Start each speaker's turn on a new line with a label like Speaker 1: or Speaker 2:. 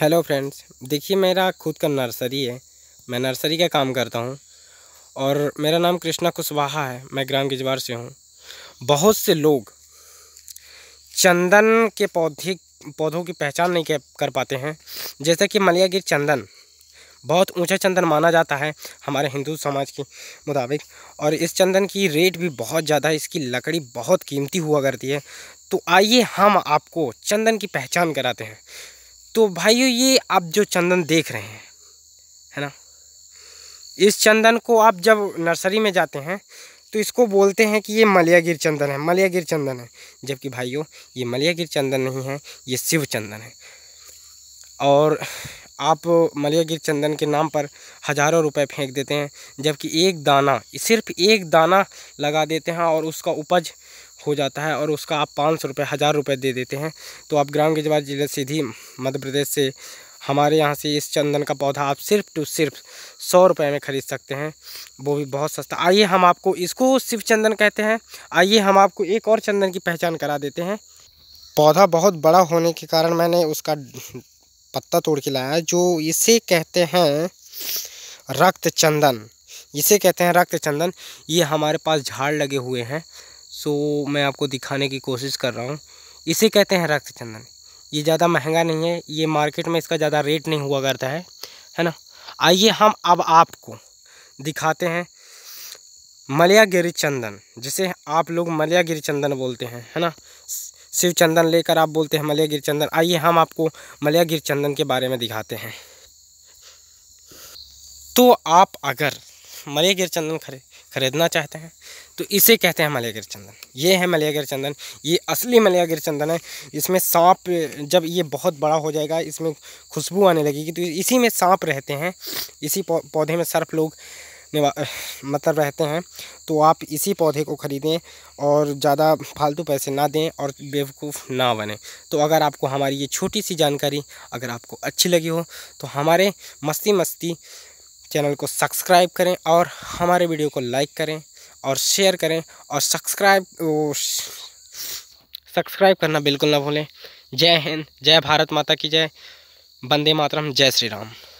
Speaker 1: hello friends देखिए मेरा खुद का नर्सरी है मैं नर्सरी का काम करता हूँ और मेरा नाम कृष्णा कुशवाहा है मैं ग्राम गिजवार से हूँ बहुत से लोग चंदन के पौधे पौधों की पहचान नहीं कर पाते हैं जैसे कि मलियागिर चंदन बहुत ऊंचा चंदन माना जाता है हमारे हिंदू समाज के मुताबिक और इस चंदन की रेट भी बहुत ज़्यादा है इसकी लकड़ी बहुत कीमती हुआ करती है तो आइए हम आपको चंदन की पहचान कराते हैं तो भाइयों ये आप जो चंदन देख रहे हैं है ना इस चंदन को आप जब नर्सरी में जाते हैं तो इसको बोलते हैं कि ये मलियागिर चंदन है मलियागिर चंदन है जबकि भाइयों ये मलियागिर चंदन नहीं है ये शिव चंदन है और आप मलियागिर चंदन के नाम पर हज़ारों रुपए फेंक देते हैं जबकि एक दाना सिर्फ एक दाना लगा देते हैं और उसका उपज हो जाता है और उसका आप पाँच सौ रुपये हज़ार रुपये दे देते हैं तो आप ग्राम गजवा जिले सीधी मध्य प्रदेश से हमारे यहाँ से इस चंदन का पौधा आप सिर्फ टू सिर्फ सौ रुपये में ख़रीद सकते हैं वो भी बहुत सस्ता आइए हम आपको इसको शिव चंदन कहते हैं आइए हम आपको एक और चंदन की पहचान करा देते हैं पौधा बहुत बड़ा होने के कारण मैंने उसका पत्ता तोड़ के लाया जो इसे कहते हैं रक्त चंदन इसे कहते हैं रक्त चंदन ये हमारे पास झाड़ लगे हुए हैं सो मैं आपको दिखाने की कोशिश कर रहा हूँ इसे कहते हैं रक्त चंदन ये ज़्यादा महंगा नहीं है ये मार्केट में इसका ज़्यादा रेट नहीं हुआ करता है है ना आइए हम अब आपको दिखाते हैं मलयागिरी चंदन जिसे आप लोग मलयागिरी चंदन बोलते हैं है ना शिव चंदन लेकर आप बोलते हैं मलयागिरी चंदन आइए हम आपको मलयागिरी चंदन के बारे में दिखाते हैं तो आप अगर मलयागिरी चंदन खरीद ख़रीदना चाहते हैं तो इसे कहते हैं मलयागिर चंदन ये है मलयागिर चंदन ये असली मलयागिर चंदन है इसमें सांप जब ये बहुत बड़ा हो जाएगा इसमें खुशबू आने लगेगी तो इसी में सांप रहते हैं इसी पौधे में सर्फ लोग मतलब रहते हैं तो आप इसी पौधे को ख़रीदें और ज़्यादा फालतू पैसे ना दें और बेवकूफ़ ना बने तो अगर आपको हमारी ये छोटी सी जानकारी अगर आपको अच्छी लगी हो तो हमारे मस्ती मस्ती चैनल को सब्सक्राइब करें और हमारे वीडियो को लाइक करें और शेयर करें और सब्सक्राइब सब्सक्राइब करना बिल्कुल ना भूलें जय हिंद जय भारत माता की जय वंदे मातरम जय श्री राम